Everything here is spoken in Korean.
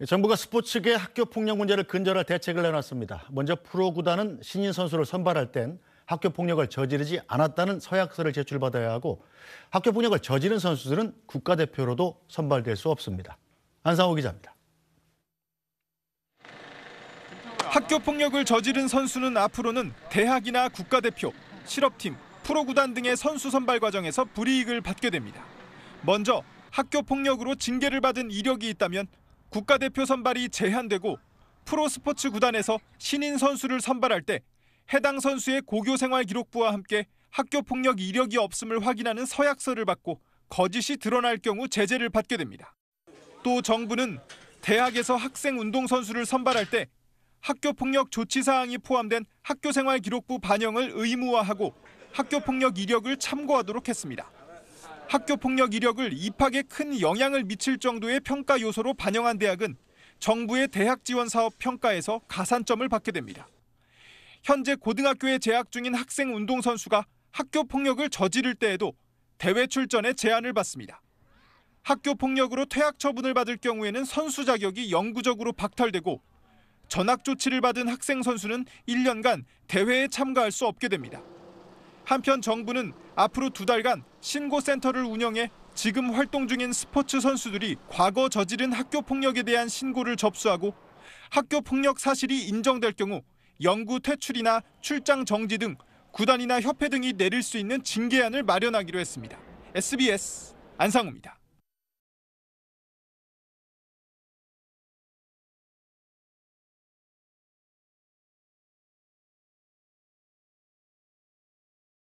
예, 정부가 스포츠계 학교 폭력 문제를 근절할 대책을 내놨습니다. 먼저 프로 구단은 신인 선수를 선발할 땐 학교 폭력을 저지르지 않았다는 서약서를 제출받아야 하고 학교 폭력을 저지른 선수들은 국가대표로도 선발될 수 없습니다. 안상호 기자입니다. 학교 폭력을 저지른 선수는 앞으로는 대학이나 국가대표, 실업팀, 프로구단 등의 선수 선발 과정에서 불이익을 받게 됩니다. 먼저 학교 폭력으로 징계를 받은 이력이 있다면 국가대표 선발이 제한되고 프로스포츠 구단에서 신인 선수를 선발할 때 해당 선수의 고교 생활 기록부와 함께 학교 폭력 이력이 없음을 확인하는 서약서를 받고 거짓이 드러날 경우 제재를 받게 됩니다. 또 정부는 대학에서 학생 운동 선수를 선발할 때 학교 폭력 조치 사항이 포함된 학교 생활 기록부 반영을 의무화하고 학교 폭력 이력을 참고하도록 했습니다. 학교 폭력 이력을 입학에 큰 영향을 미칠 정도의 평가 요소로 반영한 대학은 정부의 대학 지원 사업 평가에서 가산점을 받게 됩니다. 현재 고등학교에 재학 중인 학생 운동선수가 학교 폭력을 저지를 때에도 대회 출전에 제한을 받습니다. 학교 폭력으로 퇴학 처분을 받을 경우에는 선수 자격이 영구적으로 박탈되고 전학 조치를 받은 학생 선수는 1년간 대회에 참가할 수 없게 됩니다. 한편 정부는 앞으로 두 달간 신고센터를 운영해 지금 활동 중인 스포츠 선수들이 과거 저지른 학교 폭력에 대한 신고를 접수하고 학교 폭력 사실이 인정될 경우 연구 퇴출이나 출장 정지 등 구단이나 협회 등이 내릴 수 있는 징계안을 마련하기로 했습니다. SBS 안상우입니다.